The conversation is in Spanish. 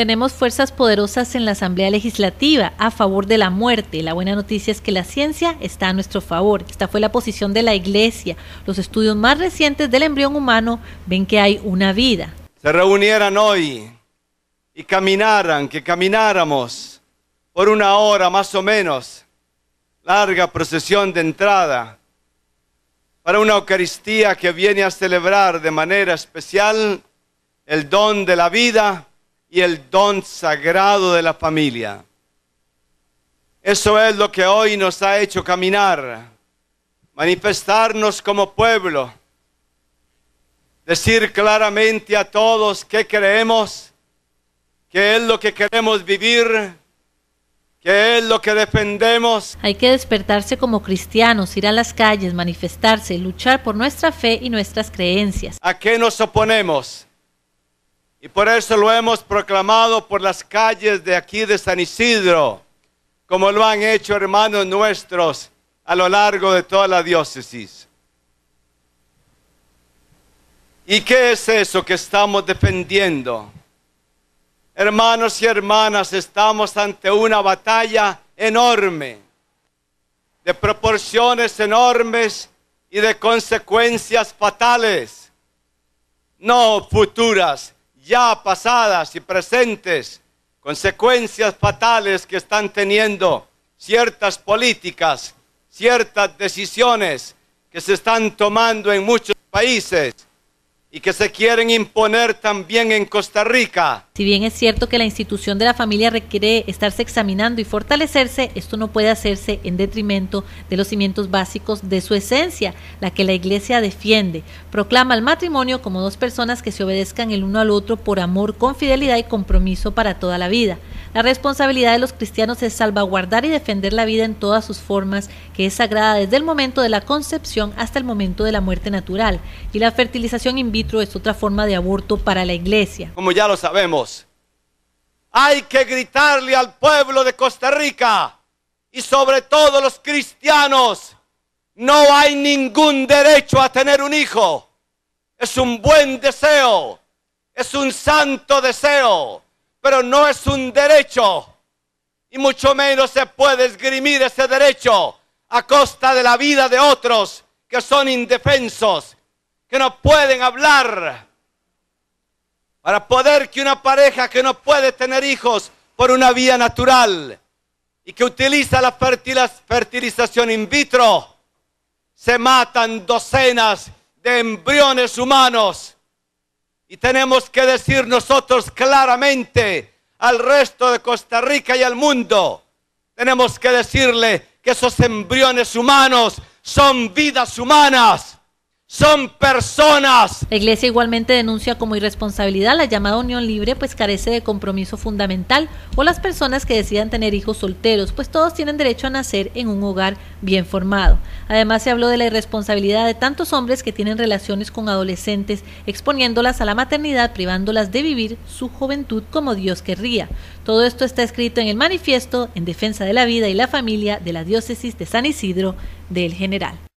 Tenemos fuerzas poderosas en la Asamblea Legislativa a favor de la muerte. La buena noticia es que la ciencia está a nuestro favor. Esta fue la posición de la Iglesia. Los estudios más recientes del embrión humano ven que hay una vida. Se reunieran hoy y caminaran, que camináramos por una hora más o menos, larga procesión de entrada, para una Eucaristía que viene a celebrar de manera especial el don de la vida y el don sagrado de la familia. Eso es lo que hoy nos ha hecho caminar, manifestarnos como pueblo, decir claramente a todos qué creemos, qué es lo que queremos vivir, qué es lo que defendemos. Hay que despertarse como cristianos, ir a las calles, manifestarse, luchar por nuestra fe y nuestras creencias. ¿A qué nos oponemos? Y por eso lo hemos proclamado por las calles de aquí de San Isidro, como lo han hecho hermanos nuestros a lo largo de toda la diócesis. ¿Y qué es eso que estamos defendiendo? Hermanos y hermanas, estamos ante una batalla enorme, de proporciones enormes y de consecuencias fatales, no futuras, ya pasadas y presentes, consecuencias fatales que están teniendo ciertas políticas, ciertas decisiones que se están tomando en muchos países y que se quieren imponer también en Costa Rica. Si bien es cierto que la institución de la familia requiere estarse examinando y fortalecerse, esto no puede hacerse en detrimento de los cimientos básicos de su esencia, la que la Iglesia defiende. Proclama el matrimonio como dos personas que se obedezcan el uno al otro por amor, con fidelidad y compromiso para toda la vida. La responsabilidad de los cristianos es salvaguardar y defender la vida en todas sus formas, que es sagrada desde el momento de la concepción hasta el momento de la muerte natural, y la fertilización in es otra forma de aborto para la iglesia. Como ya lo sabemos, hay que gritarle al pueblo de Costa Rica y sobre todo los cristianos, no hay ningún derecho a tener un hijo. Es un buen deseo, es un santo deseo, pero no es un derecho. Y mucho menos se puede esgrimir ese derecho a costa de la vida de otros que son indefensos que no pueden hablar. Para poder que una pareja que no puede tener hijos por una vía natural y que utiliza la fertilización in vitro, se matan docenas de embriones humanos. Y tenemos que decir nosotros claramente al resto de Costa Rica y al mundo, tenemos que decirle que esos embriones humanos son vidas humanas son personas. La iglesia igualmente denuncia como irresponsabilidad la llamada unión libre, pues carece de compromiso fundamental, o las personas que decidan tener hijos solteros, pues todos tienen derecho a nacer en un hogar bien formado. Además, se habló de la irresponsabilidad de tantos hombres que tienen relaciones con adolescentes, exponiéndolas a la maternidad, privándolas de vivir su juventud como Dios querría. Todo esto está escrito en el manifiesto en defensa de la vida y la familia de la diócesis de San Isidro del General.